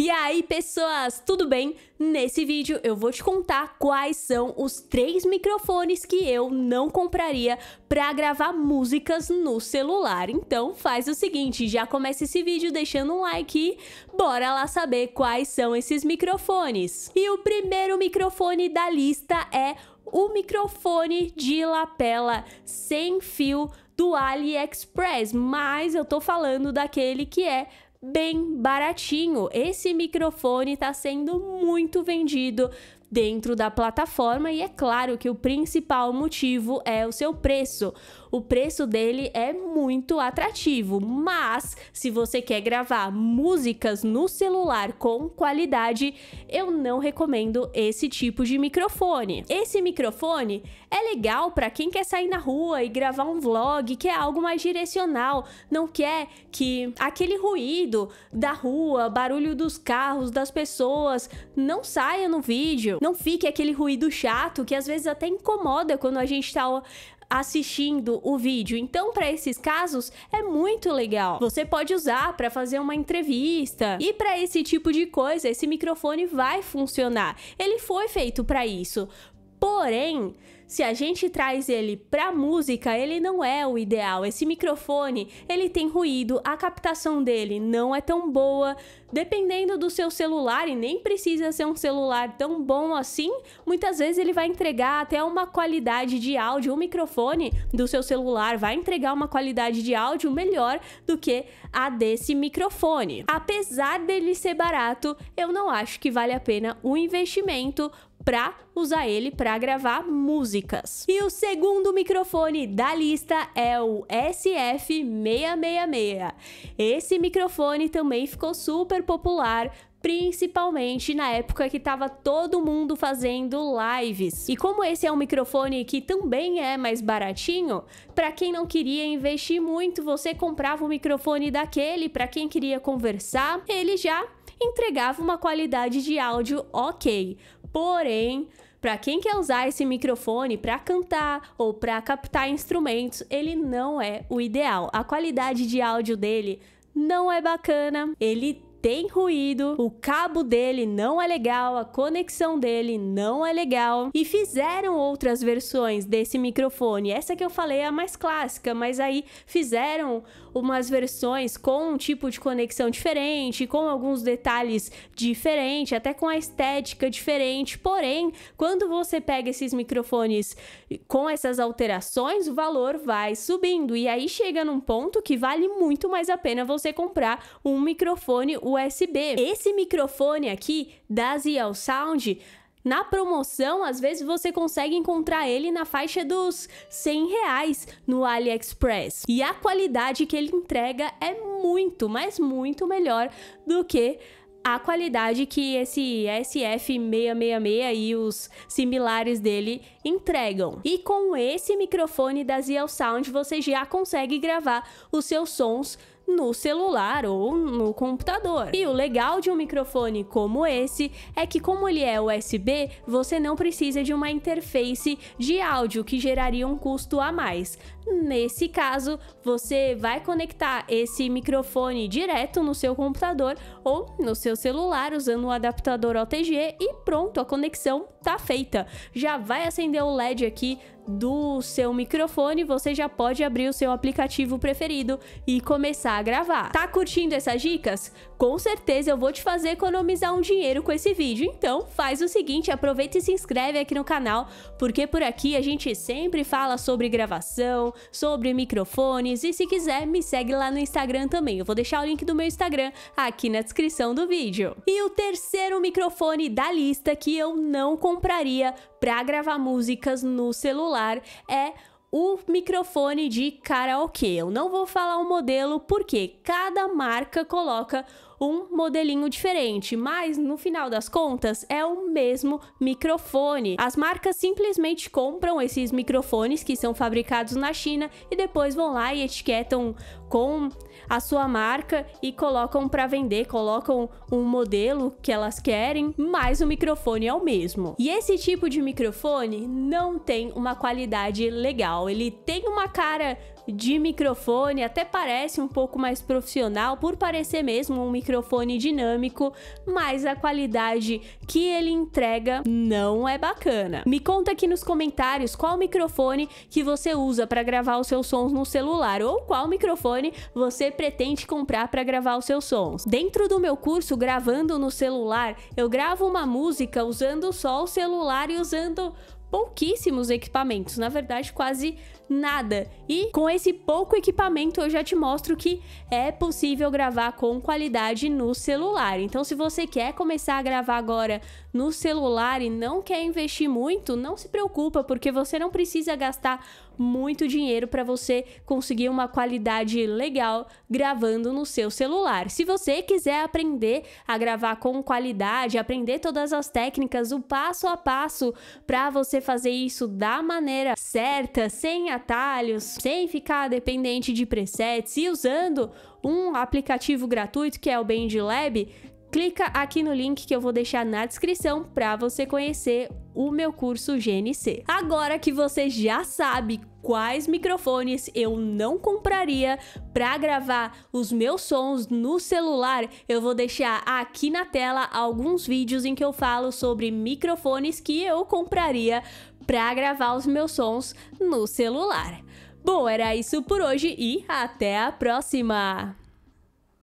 E aí, pessoas, tudo bem? Nesse vídeo eu vou te contar quais são os três microfones que eu não compraria para gravar músicas no celular. Então, faz o seguinte, já começa esse vídeo deixando um like e bora lá saber quais são esses microfones. E o primeiro microfone da lista é o microfone de lapela sem fio do AliExpress, mas eu tô falando daquele que é bem baratinho. Esse microfone está sendo muito vendido dentro da plataforma e é claro que o principal motivo é o seu preço. O preço dele é muito atrativo, mas se você quer gravar músicas no celular com qualidade, eu não recomendo esse tipo de microfone. Esse microfone é legal para quem quer sair na rua e gravar um vlog, quer é algo mais direcional, não quer que aquele ruído da rua, barulho dos carros, das pessoas não saia no vídeo não fique aquele ruído chato que às vezes até incomoda quando a gente tá assistindo o vídeo. Então, para esses casos, é muito legal. Você pode usar para fazer uma entrevista. E para esse tipo de coisa, esse microfone vai funcionar. Ele foi feito para isso. Porém, se a gente traz ele para música, ele não é o ideal. Esse microfone, ele tem ruído, a captação dele não é tão boa. Dependendo do seu celular, e nem precisa ser um celular tão bom assim, muitas vezes ele vai entregar até uma qualidade de áudio. O microfone do seu celular vai entregar uma qualidade de áudio melhor do que a desse microfone. Apesar dele ser barato, eu não acho que vale a pena o investimento, para usar ele para gravar músicas. E o segundo microfone da lista é o SF666. Esse microfone também ficou super popular principalmente na época que estava todo mundo fazendo lives. E como esse é um microfone que também é mais baratinho, para quem não queria investir muito, você comprava o um microfone daquele, para quem queria conversar, ele já entregava uma qualidade de áudio ok. Porém, para quem quer usar esse microfone para cantar ou para captar instrumentos, ele não é o ideal. A qualidade de áudio dele não é bacana. Ele tem ruído, o cabo dele não é legal, a conexão dele não é legal. E fizeram outras versões desse microfone. Essa que eu falei é a mais clássica, mas aí fizeram umas versões com um tipo de conexão diferente, com alguns detalhes diferentes, até com a estética diferente. Porém, quando você pega esses microfones com essas alterações, o valor vai subindo. E aí chega num ponto que vale muito mais a pena você comprar um microfone USB. Esse microfone aqui da ZL Sound na promoção, às vezes você consegue encontrar ele na faixa dos 100 reais no AliExpress. E a qualidade que ele entrega é muito, mas muito melhor do que a qualidade que esse SF666 e os similares dele entregam. E com esse microfone da ZL Sound você já consegue gravar os seus sons no celular ou no computador. E o legal de um microfone como esse é que, como ele é USB, você não precisa de uma interface de áudio que geraria um custo a mais. Nesse caso, você vai conectar esse microfone direto no seu computador ou no seu celular usando um adaptador OTG e pronto, a conexão tá feita. Já vai acender o LED aqui do seu microfone, você já pode abrir o seu aplicativo preferido e começar a gravar. Tá curtindo essas dicas? Com certeza eu vou te fazer economizar um dinheiro com esse vídeo, então faz o seguinte, aproveita e se inscreve aqui no canal, porque por aqui a gente sempre fala sobre gravação, sobre microfones e se quiser me segue lá no Instagram também. Eu vou deixar o link do meu Instagram aqui na descrição do vídeo. E o terceiro microfone da lista que eu não compraria para gravar músicas no celular é o microfone de karaokê. Eu não vou falar o modelo porque cada marca coloca um modelinho diferente, mas no final das contas é o mesmo microfone. As marcas simplesmente compram esses microfones que são fabricados na China e depois vão lá e etiquetam com a sua marca e colocam para vender, colocam um modelo que elas querem, mas o microfone é o mesmo. E esse tipo de microfone não tem uma qualidade legal, ele tem uma cara de microfone, até parece um pouco mais profissional, por parecer mesmo um microfone dinâmico, mas a qualidade que ele entrega não é bacana. Me conta aqui nos comentários qual microfone que você usa para gravar os seus sons no celular ou qual microfone você pretende comprar para gravar os seus sons. Dentro do meu curso gravando no celular, eu gravo uma música usando só o celular e usando pouquíssimos equipamentos, na verdade quase nada. E com esse pouco equipamento eu já te mostro que é possível gravar com qualidade no celular. Então se você quer começar a gravar agora no celular e não quer investir muito, não se preocupa, porque você não precisa gastar muito dinheiro para você conseguir uma qualidade legal gravando no seu celular. Se você quiser aprender a gravar com qualidade, aprender todas as técnicas, o passo a passo para você fazer isso da maneira certa, sem a atalhos, sem ficar dependente de presets e usando um aplicativo gratuito que é o Band Lab, clica aqui no link que eu vou deixar na descrição para você conhecer o meu curso GNC. Agora que você já sabe quais microfones eu não compraria para gravar os meus sons no celular, eu vou deixar aqui na tela alguns vídeos em que eu falo sobre microfones que eu compraria para gravar os meus sons no celular. Bom, era isso por hoje e até a próxima!